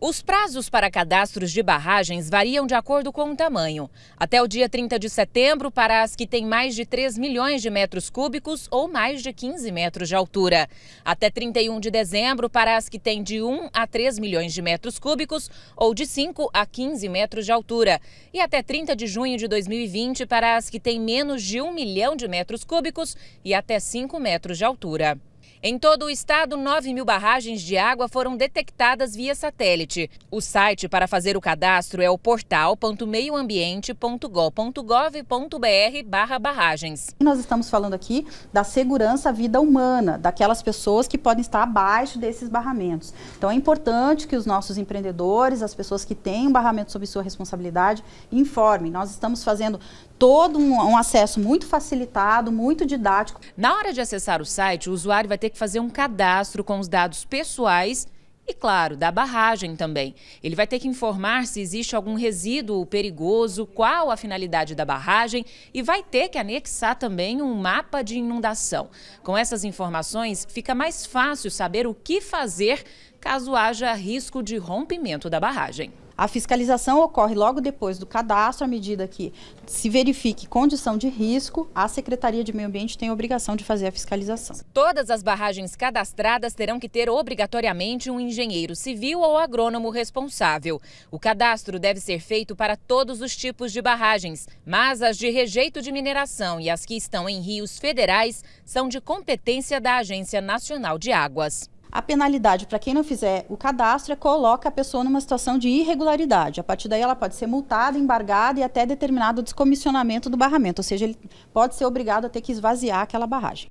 Os prazos para cadastros de barragens variam de acordo com o tamanho. Até o dia 30 de setembro, para as que têm mais de 3 milhões de metros cúbicos ou mais de 15 metros de altura. Até 31 de dezembro, para as que têm de 1 a 3 milhões de metros cúbicos ou de 5 a 15 metros de altura. E até 30 de junho de 2020, para as que têm menos de 1 milhão de metros cúbicos e até 5 metros de altura. Em todo o estado, 9 mil barragens de água foram detectadas via satélite. O site para fazer o cadastro é o portal.meioambiente.gov.br barra barragens. Nós estamos falando aqui da segurança à vida humana, daquelas pessoas que podem estar abaixo desses barramentos. Então é importante que os nossos empreendedores, as pessoas que têm um barramento sob sua responsabilidade, informem. Nós estamos fazendo todo um, um acesso muito facilitado, muito didático. Na hora de acessar o site, o usuário vai vai ter que fazer um cadastro com os dados pessoais e, claro, da barragem também. Ele vai ter que informar se existe algum resíduo perigoso, qual a finalidade da barragem e vai ter que anexar também um mapa de inundação. Com essas informações, fica mais fácil saber o que fazer caso haja risco de rompimento da barragem. A fiscalização ocorre logo depois do cadastro, à medida que se verifique condição de risco, a Secretaria de Meio Ambiente tem a obrigação de fazer a fiscalização. Todas as barragens cadastradas terão que ter obrigatoriamente um engenheiro civil ou agrônomo responsável. O cadastro deve ser feito para todos os tipos de barragens, mas as de rejeito de mineração e as que estão em rios federais são de competência da Agência Nacional de Águas. A penalidade para quem não fizer o cadastro é coloca a pessoa numa situação de irregularidade. A partir daí ela pode ser multada, embargada e até determinado descomissionamento do barramento, ou seja, ele pode ser obrigado a ter que esvaziar aquela barragem.